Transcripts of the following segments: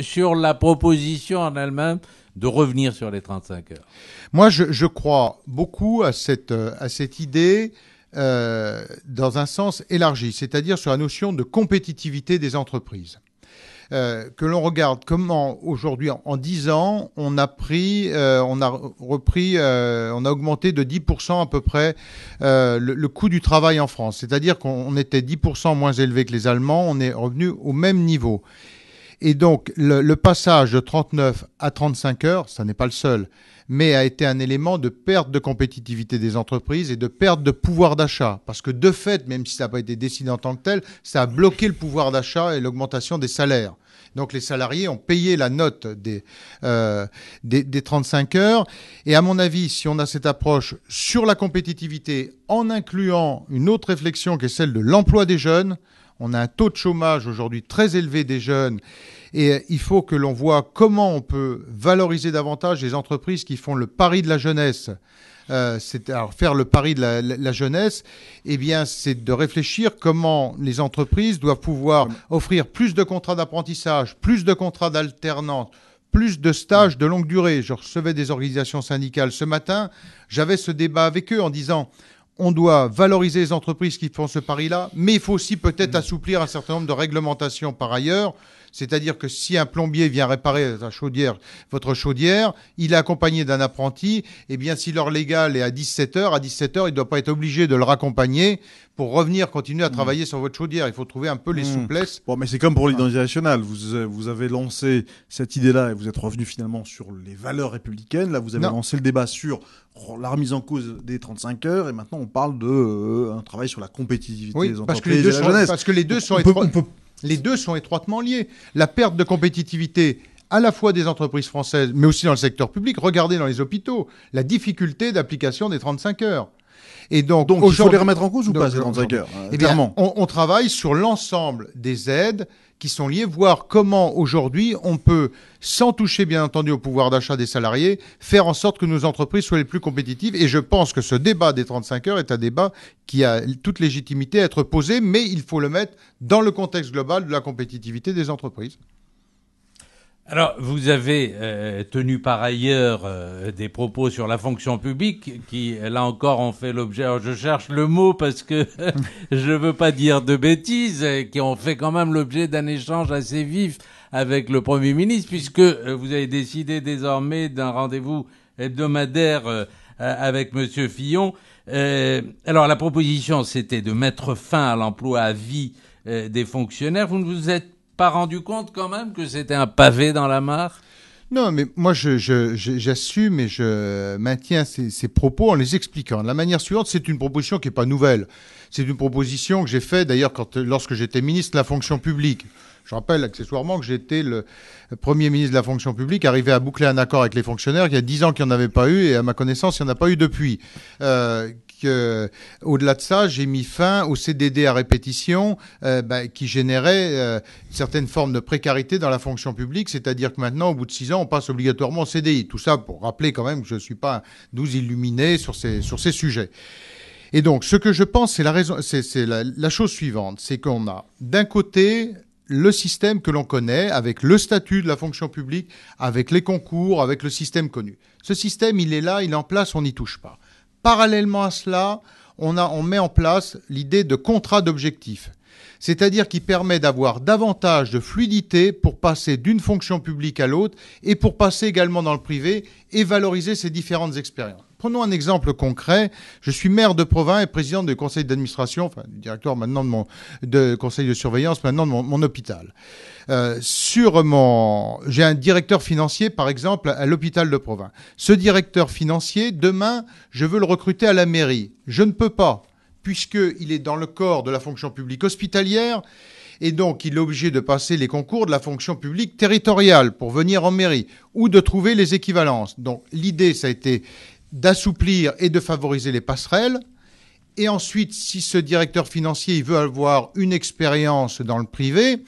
sur la proposition en elle-même de revenir sur les 35 heures Moi, je, crois beaucoup à cette, euh, à cette idée euh, dans un sens élargi, c'est-à-dire sur la notion de compétitivité des entreprises. Euh, que l'on regarde comment aujourd'hui, en, 10 ans, on a pris, on a repris, on a augmenté de 10% à peu près le, le, coût du travail en France. C'est-à-dire qu'on était 10% moins élevé que les Allemands, on est revenu au même niveau. Et donc, le, passage de 39 à 35 heures, ça n'est pas le seul, mais a été un élément de perte de compétitivité des entreprises et de perte de pouvoir d'achat. Parce que de fait, même si ça n'a pas été décidé en tant que tel, ça a bloqué le pouvoir d'achat et l'augmentation des salaires. Donc les salariés ont payé la note des, euh, des, des, 35 heures. Et à mon avis, si on a cette approche sur la compétitivité en incluant une autre réflexion qui est celle de l'emploi des jeunes, on a un taux de chômage aujourd'hui très élevé des jeunes et euh, il faut que l'on voit comment on peut valoriser davantage les entreprises qui font le pari de la jeunesse. Euh, c'est alors faire le pari de la, jeunesse, eh bien, c'est de réfléchir comment les entreprises doivent pouvoir offrir plus de contrats d'apprentissage, plus de contrats d'alternance, plus de stages de longue durée. Je recevais des organisations syndicales ce matin, j'avais ce débat avec eux en disant on doit valoriser les entreprises qui font ce pari-là, mais il faut aussi peut-être assouplir un certain nombre de réglementations par ailleurs c'est-à-dire que si un plombier vient réparer chaudière, votre chaudière, il est accompagné d'un apprenti, eh bien si l'heure légale est à 17h, à 17h, il ne doit pas être obligé de le raccompagner pour revenir continuer à mm. travailler sur votre chaudière. Il faut trouver un peu les mm. souplesses. Bon, mais c'est comme pour l'identité nationale. Vous, euh, vous avez lancé cette idée-là et vous êtes revenu finalement sur les valeurs républicaines. Là, vous avez lancé le débat sur la remise en cause des 35 heures et maintenant on parle d'un euh, travail sur la compétitivité des entreprises parce que les jeunesse. Parce que les deux sont les deux sont étroitement liés. La perte de compétitivité à la fois des entreprises françaises, mais aussi dans le secteur public. Regardez dans les hôpitaux la difficulté d'application des 35 heures. Et donc, faut les remettre en cause ou pas, 35 heures euh, eh On, on, travaille sur l'ensemble des aides qui sont liées, voir comment aujourd'hui on peut, sans toucher bien entendu au pouvoir d'achat des salariés, faire en sorte que nos entreprises soient les plus compétitives. Et je pense que ce débat des 35 heures est un débat qui a toute légitimité à être posé, mais il faut le mettre dans le contexte global de la compétitivité des entreprises. Alors, vous avez euh, tenu par ailleurs euh, des propos sur la fonction publique qui, là encore, ont fait l'objet. Je cherche le mot parce que je veux pas dire de bêtises, euh, qui ont fait quand même l'objet d'un échange assez vif avec le Premier ministre, puisque vous avez décidé désormais d'un rendez-vous hebdomadaire avec Monsieur Fillon. alors, la proposition, c'était de mettre fin à l'emploi à vie des fonctionnaires. Vous ne vous êtes pas rendu compte quand même que c'était un pavé dans la mare non, mais moi, j'assume je, je, et je maintiens ces, propos en les expliquant. De la manière suivante, c'est une proposition qui n'est pas nouvelle. C'est une proposition que j'ai faite, d'ailleurs, lorsque j'étais ministre de la fonction publique. Je rappelle accessoirement que j'étais le premier ministre de la fonction publique, arrivé à boucler un accord avec les fonctionnaires. Il y a dix ans qu'il n'y en avait pas eu, et à ma connaissance, il n'y en a pas eu depuis. Euh, au-delà de ça, j'ai mis fin au CDD à répétition euh, ben, qui généraient euh, certaines formes de précarité dans la fonction publique, c'est-à-dire que maintenant, au bout de six ans, on passe obligatoirement au CDI. Tout ça pour rappeler quand même que je ne suis pas nous illuminé sur ces, sur ces sujets. Et donc, ce que je pense, c'est la, raison, c'est, la, la chose suivante, c'est qu'on a d'un côté le système que l'on connaît, avec le statut de la fonction publique, avec les concours, avec le système connu. Ce système, il est là, il est en place, on n'y touche pas parallèlement à cela, on, a, on met en place l'idée de contrat d'objectif, c'est-à-dire qui permet d'avoir davantage de fluidité pour passer d'une fonction publique à l'autre et pour passer également dans le privé et valoriser ces différentes expériences. Prenons un exemple concret. Je suis maire de Provins et président du conseil d'administration, enfin directeur maintenant de mon conseil de surveillance, maintenant de mon, hôpital. Euh, sur mon, j'ai un directeur financier par exemple à l'hôpital de Provins. Ce directeur financier, demain, je veux le recruter à la mairie. Je ne peux pas puisqu'il est dans le corps de la fonction publique hospitalière et donc il est obligé de passer les concours de la fonction publique territoriale pour venir en mairie ou de trouver les équivalences. Donc l'idée, ça a été d'assouplir et de favoriser les passerelles. Et ensuite, si ce directeur financier il veut avoir une expérience dans le privé,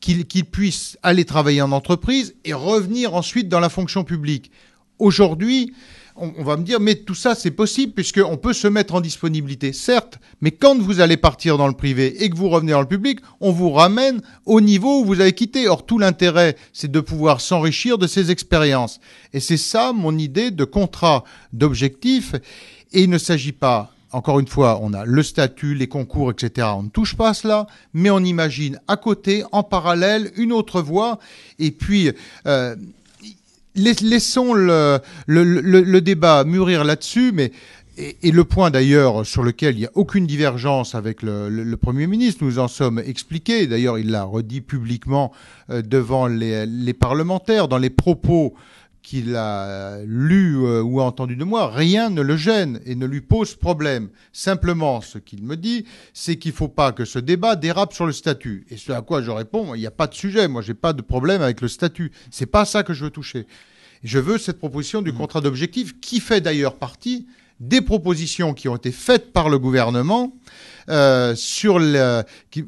qu'il puisse aller travailler en entreprise et revenir ensuite dans la fonction publique. Aujourd'hui, on, va me dire, mais tout ça, c'est possible, puisqu'on peut se mettre en disponibilité, certes, mais quand vous allez partir dans le privé et que vous revenez dans le public, on vous ramène au niveau où vous avez quitté. Or, tout l'intérêt, c'est de pouvoir s'enrichir de ces expériences. Et c'est ça mon idée de contrat, d'objectif. Et il ne s'agit pas encore une fois, on a le statut, les concours, etc. On ne touche pas cela, mais on imagine à côté, en parallèle, une autre voie. Et puis, euh, laissons le, le, débat mûrir là-dessus, mais et, le point d'ailleurs sur lequel il n'y a aucune divergence avec le, le, Premier ministre, nous en sommes expliqués, d'ailleurs il l'a redit publiquement euh, devant les, les, parlementaires, dans les propos qu'il a lu euh, ou entendu de moi, rien ne le gêne et ne lui pose problème. Simplement, ce qu'il me dit, c'est qu'il ne faut pas que ce débat dérape sur le statut. Et ce à quoi je réponds, il n'y a pas de sujet, moi j'ai pas de problème avec le statut. C'est pas ça que je veux toucher. Je veux cette proposition du mmh. contrat d'objectif qui fait d'ailleurs partie des propositions qui ont été faites par le gouvernement euh, sur le, qui,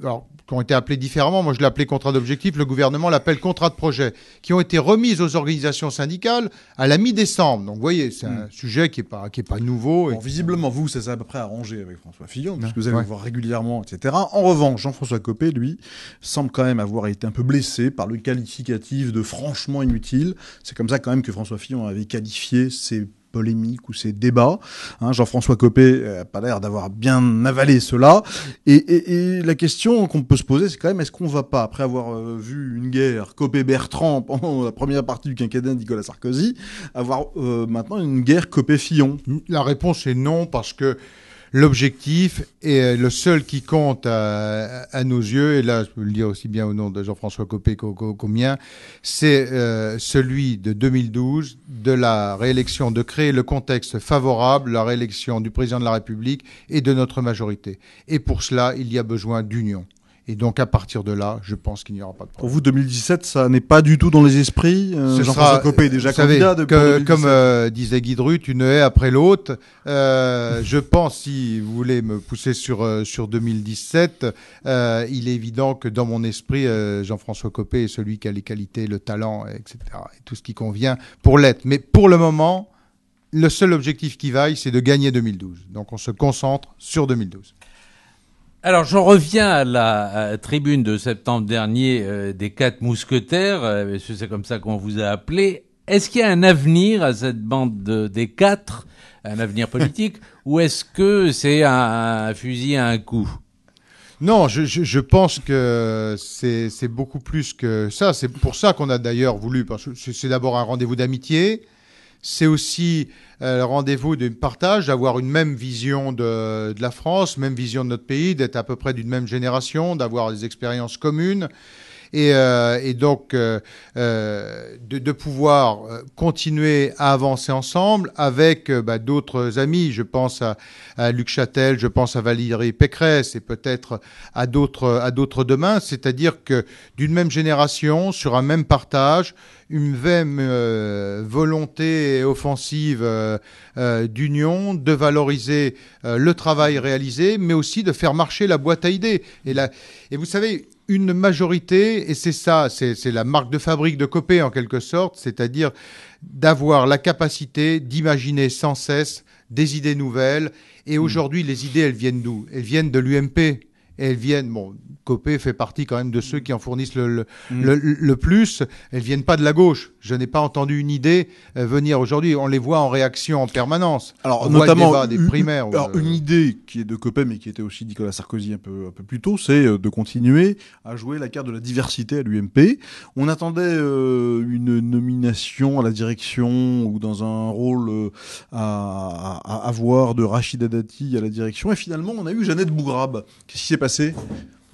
ont été appelées différemment, moi je l'appelais contrat d'objectif, le gouvernement l'appelle contrat de projet, qui ont été remises aux organisations syndicales à la mi-décembre. Donc vous voyez, c'est un hmm. sujet qui n'est pas, qui pas nouveau. visiblement, vous, ça s'est à peu près arrangé avec François Fillon, puisque vous allez le voir régulièrement, etc. En revanche, Jean-François Copé, lui, semble quand même avoir été un peu blessé par le qualificatif de franchement inutile. C'est comme ça quand même que François Fillon avait qualifié ses polémiques ou ces débats. Hein, Jean-François Copé n'a euh, pas l'air d'avoir bien avalé cela. Et, la question qu'on peut se poser, c'est quand même, est-ce qu'on va pas, après avoir euh, vu une guerre Copé-Bertrand pendant la première partie du quinquennat de Nicolas Sarkozy, avoir euh, maintenant une guerre Copé-Fillon La réponse est non, parce que L'objectif est euh, le seul qui compte à, nos yeux, et là je peux le dire aussi bien au nom de Jean-François Copé qu'au mien, c'est euh, celui de 2012, de la réélection, de créer le contexte favorable, la réélection du président de la République et de notre majorité. Et pour cela, il y a besoin d'union. Et donc à partir de là, je pense qu'il n'y aura pas de problème. Pour vous, 2017, ça n'est pas du tout dans les esprits. Euh, Jean-François Copé est déjà candidat de Comme euh, disait Guy tu une haie après l'autre. Euh, je pense, si vous voulez me pousser sur, sur 2017, il est évident que dans mon esprit, Jean-François Copé est celui qui a les qualités, le talent, etc. Et tout ce qui convient pour l'être. Mais pour le moment, le seul objectif qui vaille, c'est de gagner 2012. Donc on se concentre sur 2012. Alors, j'en reviens à la tribune de septembre dernier euh, des quatre mousquetaires, euh, c'est comme ça qu'on vous a appelé. Est-ce qu'il y a un avenir à cette bande des quatre, un avenir politique, ou est-ce que c'est un, fusil à un coup non, je, je, je, pense que c'est beaucoup plus que ça. C'est pour ça qu'on a d'ailleurs voulu, parce que c'est d'abord un rendez-vous d'amitié, c'est aussi euh, le rendez-vous d'un partage, d'avoir une même vision de, la France, même vision de notre pays, d'être à peu près d'une même génération, d'avoir des expériences communes. Et, euh, donc euh, de, pouvoir continuer à avancer ensemble avec bah, d'autres amis. Je pense à, Luc Châtel, je pense à Valérie Pécresse et peut-être à d'autres à d'autres demain. C'est-à-dire que d'une même génération, sur un même partage, une même euh, volonté offensive euh, euh, d'union, de valoriser le travail réalisé, mais aussi de faire marcher la boîte à idées. Et, et vous savez, une majorité, et c'est ça, c'est la marque de fabrique de Copé en quelque sorte, c'est-à-dire d'avoir la capacité d'imaginer sans cesse des idées nouvelles. Et hmm. aujourd'hui, les idées, elles viennent d'où Elles viennent de l'UMP elles viennent, bon, Copé fait partie quand même de ceux qui en fournissent le, mm. plus. Elles viennent pas de la gauche. Je n'ai pas entendu une idée euh, venir aujourd'hui. On les voit en réaction en permanence. Alors, notamment des primaires. Alors, euh, une idée qui est de Copé, mais qui était aussi Nicolas Sarkozy un peu, un peu plus tôt, c'est euh, de continuer à jouer la carte de la diversité à l'UMP. On attendait une nomination à la direction ou dans un rôle à, avoir de Rachida Dati à la direction. Et finalement, on a eu Jeannette Bougrabe, Qu'est-ce qui s'est passé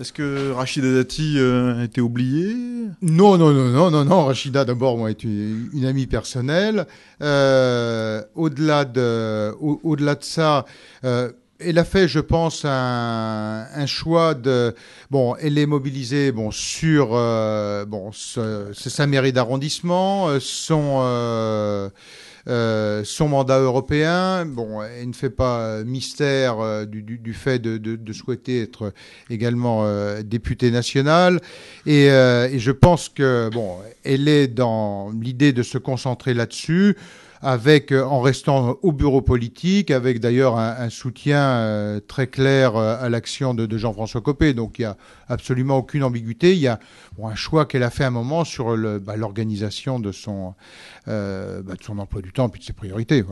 est-ce que Rachida Dati a euh, été oubliée Non, non, non, non, non, Rachida, d'abord, moi, est une, amie personnelle. Euh, au-delà de, au, delà de ça. Euh, elle a fait, je pense, un, choix de. Bon, elle est mobilisée bon, sur bon, sa mairie d'arrondissement, son. Euh, son mandat européen, bon, elle ne fait pas euh, mystère euh, du, fait de, souhaiter être également député national. Et, et, je pense que, bon, elle est dans l'idée de se concentrer là-dessus avec, euh, en restant au bureau politique, avec d'ailleurs un, soutien euh, très clair euh, à l'action de, Jean-François Copé. Donc il n'y a absolument aucune ambiguïté. Il y a un choix qu'elle a fait à un moment sur bah, l'organisation de, son, bah, de son emploi du temps et puis de ses priorités.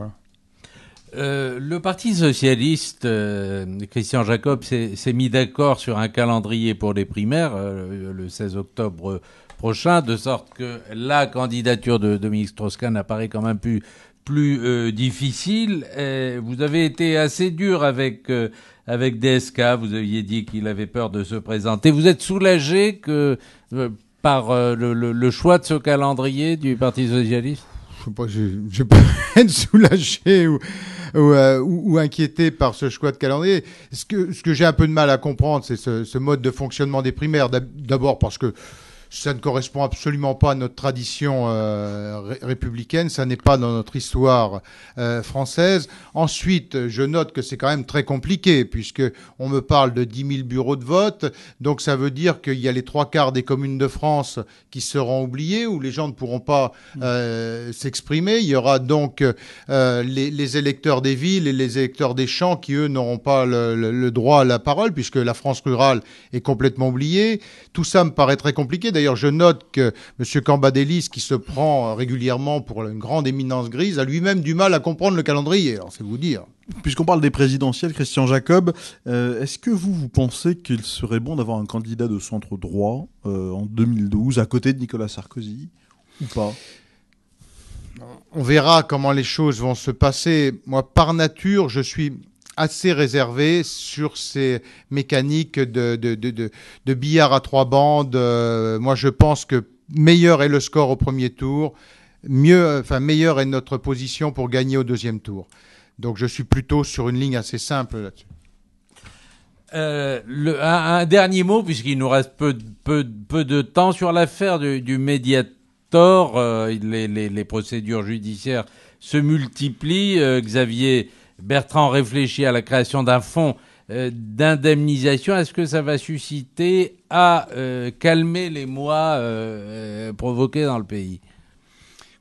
Euh, le Parti socialiste, euh, Christian Jacob, s'est mis d'accord sur un calendrier pour les primaires euh, le 16 octobre prochain, de sorte que la candidature de Dominique Strauss-Kahn apparaît quand même plus, plus difficile. vous avez été assez dur avec, avec DSK, vous aviez dit qu'il avait peur de se présenter. Vous êtes soulagé que, par le choix de ce calendrier du Parti socialiste je sais pas, pas être soulagé ou, ou, euh, inquiété par ce choix de calendrier. Ce que, ce que j'ai un peu de mal à comprendre, c'est ce, ce, mode de fonctionnement des primaires. D'abord parce que ça ne correspond absolument pas à notre tradition euh, républicaine, ça n'est pas dans notre histoire euh, française. Ensuite, je note que c'est quand même très compliqué, puisque on me parle de 10 000 bureaux de vote, donc ça veut dire qu'il y a les trois quarts des communes de France qui seront oubliées, où les gens ne pourront pas euh, s'exprimer. Il y aura donc les, électeurs des villes et les électeurs des champs qui, eux, n'auront pas le, droit à la parole, puisque la France rurale est complètement oubliée. Tout ça me paraît très compliqué. D'ailleurs, je note que M. Cambadélis, qui se prend régulièrement pour une grande éminence grise, a lui-même du mal à comprendre le calendrier. c'est vous dire. Puisqu'on parle des présidentielles, Christian Jacob, euh, est-ce que vous, vous pensez qu'il serait bon d'avoir un candidat de centre droit euh, en 2012 à côté de Nicolas Sarkozy ou pas On verra comment les choses vont se passer. Moi, par nature, je suis assez réservé sur ces mécaniques de, de, de, de billard à trois bandes. Euh, moi, je pense que meilleur est le score au premier tour, mieux, enfin, meilleure est notre position pour gagner au deuxième tour. Donc, je suis plutôt sur une ligne assez simple là-dessus. Euh, un, dernier mot, puisqu'il nous reste peu, peu, peu de temps sur l'affaire du, médiator. Euh, les, les, procédures judiciaires se multiplient. Xavier Bertrand réfléchit à la création d'un fonds euh, d'indemnisation, est-ce que ça va susciter à euh, calmer les mois euh, provoqués dans le pays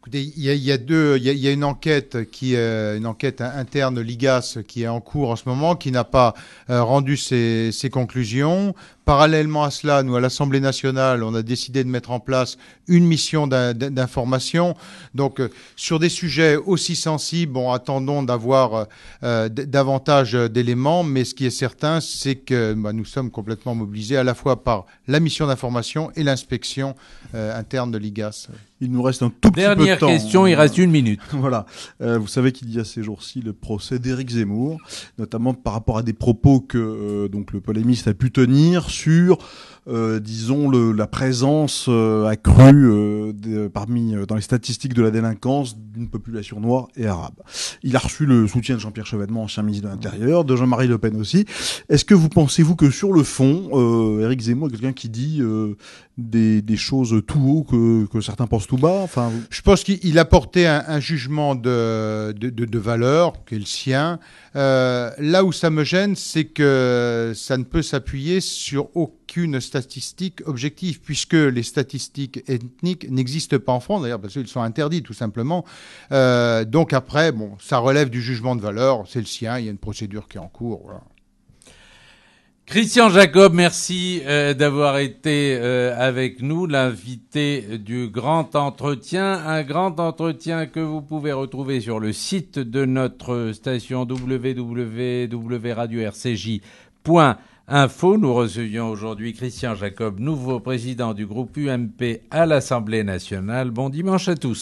Écoutez, il y, a, deux, il une enquête qui une enquête interne Ligas qui est en cours en ce moment, qui n'a pas rendu ses, conclusions. Parallèlement à cela, nous, à l'Assemblée nationale, on a décidé de mettre en place une mission d'information. Donc, euh, sur des sujets aussi sensibles, bon, attendons d'avoir euh, davantage d'éléments, mais ce qui est certain, c'est que bah, nous sommes complètement mobilisés à la fois par la mission d'information et l'inspection euh, interne de l'IGAS. Il nous reste un tout petit peu de temps. Dernière question, il hein. reste une minute. voilà. vous savez qu'il y a ces jours-ci le procès d'Éric Zemmour, notamment par rapport à des propos que donc le polémiste a pu tenir sur euh, disons, le, la présence euh, accrue euh, parmi dans les statistiques de la délinquance d'une population noire et arabe. Il a reçu le soutien de Jean-Pierre Chevènement, ancien ministre de l'Intérieur, de Jean-Marie Le Pen aussi. Est-ce que vous pensez-vous que sur le fond, Eric Zemmour est quelqu'un qui dit des, des, choses tout haut que, que, certains pensent tout bas enfin, Je pense qu'il a porté un, un jugement de, de, de, de, valeur, qui est le sien. Euh, là où ça me gêne, c'est que ça ne peut s'appuyer sur aucun qu'une statistique objective, puisque les statistiques ethniques n'existent pas en France, d'ailleurs parce qu'ils sont interdits tout simplement. Euh, donc après, bon, ça relève du jugement de valeur, c'est le sien, il y a une procédure qui est en cours. Christian Jacob, merci euh, d'avoir été euh, avec nous, l'invité du grand entretien. Un grand entretien que vous pouvez retrouver sur le site de notre station wwwradio Info, nous recevions aujourd'hui Christian Jacob, nouveau président du groupe UMP à l'Assemblée nationale. Bon dimanche à tous.